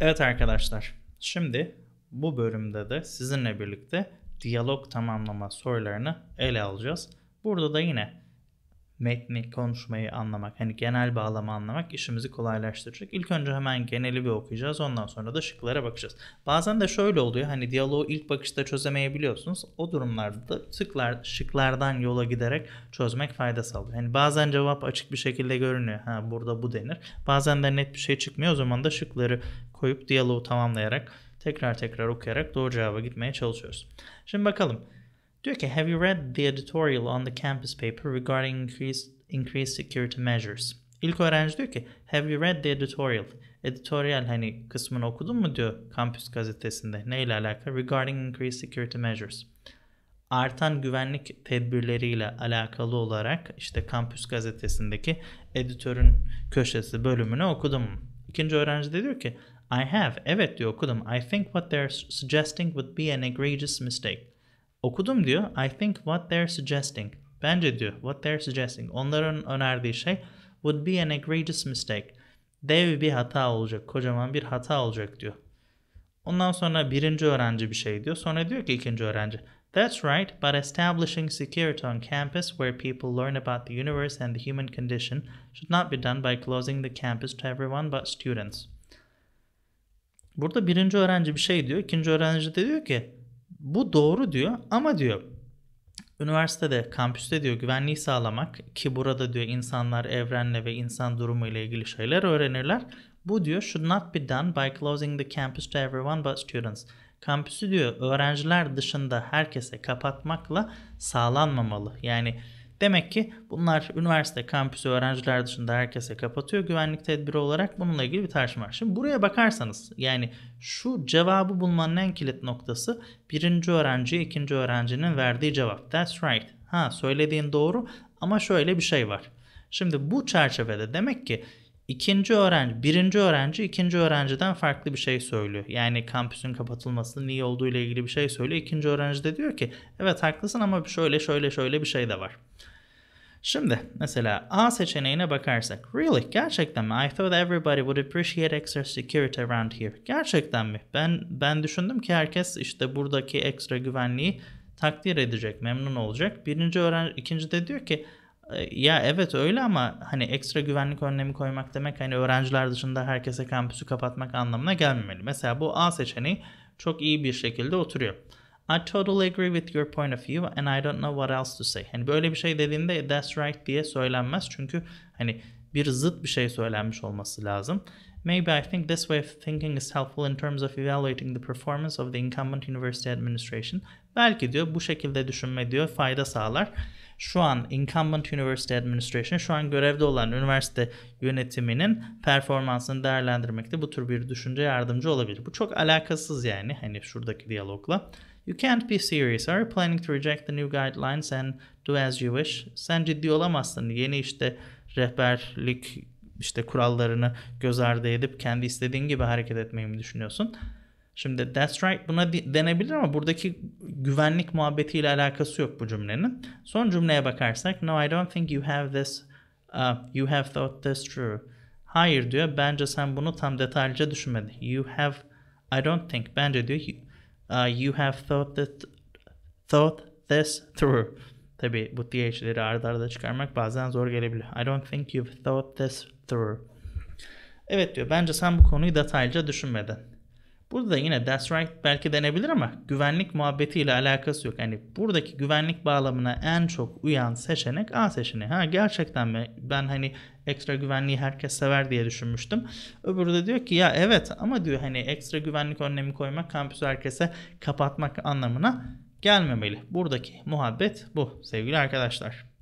Evet arkadaşlar, şimdi bu bölümde de sizinle birlikte diyalog tamamlama sorularını ele alacağız. Burada da yine metni konuşmayı anlamak, hani genel bağlamı anlamak işimizi kolaylaştıracak. İlk önce hemen geneli bir okuyacağız. Ondan sonra da şıklara bakacağız. Bazen de şöyle oluyor. Hani diyaloğu ilk bakışta çözemeyebiliyorsunuz. O durumlarda da şıklar, şıklardan yola giderek çözmek fayda sağlıyor. Hani bazen cevap açık bir şekilde görünüyor. Ha burada bu denir. Bazen de net bir şey çıkmıyor. O zaman da şıkları koyup diyaloğu tamamlayarak tekrar tekrar okuyarak doğru cevaba gitmeye çalışıyoruz. Şimdi bakalım. Diyor ki have you read the editorial on the campus paper regarding increased, increased security measures? İlk öğrenci diyor ki have you read the editorial? Editorial hani kısmını okudun mu diyor kampüs gazetesinde. Neyle alakalı? Regarding increased security measures artan güvenlik tedbirleriyle alakalı olarak işte kampüs gazetesindeki editörün köşesi bölümünü okudum. İkinci öğrenci de diyor ki I have evet diyor okudum. I think what they're suggesting would be an egregious mistake. Okudum diyor. I think what they're suggesting. Bence diyor what they're suggesting. Onların önerdiği şey would be an egregious mistake. Dev bir hata olacak. Kocaman bir hata olacak diyor. Ondan sonra birinci öğrenci bir şey diyor. Sonra diyor ki ikinci öğrenci. That's right, but establishing security on campus where people learn about the universe and the human condition should not be done by closing the campus to everyone but students. Burada birinci öğrenci bir şey diyor. İkinci öğrenci de diyor ki bu doğru diyor ama diyor üniversitede, kampüste diyor güvenliği sağlamak ki burada diyor insanlar evrenle ve insan durumu ile ilgili şeyler öğrenirler. Bu diyor should not be done by closing the campus to everyone but students. Kampüsü diyor öğrenciler dışında herkese kapatmakla sağlanmamalı. Yani Demek ki bunlar üniversite kampüsü öğrenciler dışında herkese kapatıyor. Güvenlik tedbiri olarak bununla ilgili bir tartışma var. Şimdi buraya bakarsanız yani şu cevabı bulmanın en kilit noktası birinci öğrenci ikinci öğrencinin verdiği cevap. That's right. Ha söylediğin doğru ama şöyle bir şey var. Şimdi bu çerçevede demek ki İkinci öğrenci, birinci öğrenci ikinci öğrenciden farklı bir şey söylüyor. Yani kampüsün kapatılmasının iyi olduğu ile ilgili bir şey söylüyor. İkinci öğrenci de diyor ki evet haklısın ama şöyle şöyle şöyle bir şey de var. Şimdi mesela A seçeneğine bakarsak. Really? Gerçekten mi? I thought everybody would appreciate extra security around here. Gerçekten mi? Ben ben düşündüm ki herkes işte buradaki ekstra güvenliği takdir edecek, memnun olacak. Birinci öğrenci ikinci de diyor ki e, ya evet öyle ama hani ekstra güvenlik önlemi koymak demek hani öğrenciler dışında herkese kampüsü kapatmak anlamına gelmemeli. Mesela bu A seçeneği çok iyi bir şekilde oturuyor. I totally agree with your point of view and I don't know what else to say. Hani böyle bir şey dediğinde that's right diye söylenmez çünkü hani bir zıt bir şey söylenmiş olması lazım. Maybe I think this way of thinking is helpful in terms of evaluating the performance of the incumbent university administration. Belki diyor bu şekilde düşünme diyor fayda sağlar. Şu an incumbent university administration şu an görevde olan üniversite yönetiminin performansını değerlendirmekte bu tür bir düşünce yardımcı olabilir. Bu çok alakasız yani hani şuradaki diyalogla. You can't be serious. Are you planning to reject the new guidelines and do as you wish? Sen ciddi olamazsın. Yeni işte rehberlik işte kurallarını göz ardı edip kendi istediğin gibi hareket etmeyi mi düşünüyorsun? Şimdi that's right buna denebilir ama buradaki güvenlik muhabbetiyle alakası yok bu cümlenin. Son cümleye bakarsak no I don't think you have this uh, you have thought this true. Hayır diyor bence sen bunu tam detaylıca düşünmedin. You have I don't think bence diyor Uh, you have thought, that, thought this through. Tabi bu th'leri arda arda çıkarmak bazen zor gelebilir. I don't think you've thought this through. Evet diyor bence sen bu konuyu detaylıca düşünmedin. Burada da yine that's right belki denebilir ama güvenlik muhabbetiyle alakası yok. Yani buradaki güvenlik bağlamına en çok uyan seçenek A seçeneği. Ha gerçekten mi? Ben hani ekstra güvenliği herkes sever diye düşünmüştüm. Öbürü de diyor ki ya evet ama diyor hani ekstra güvenlik önlemi koymak kampüsü herkese kapatmak anlamına gelmemeli. Buradaki muhabbet bu sevgili arkadaşlar.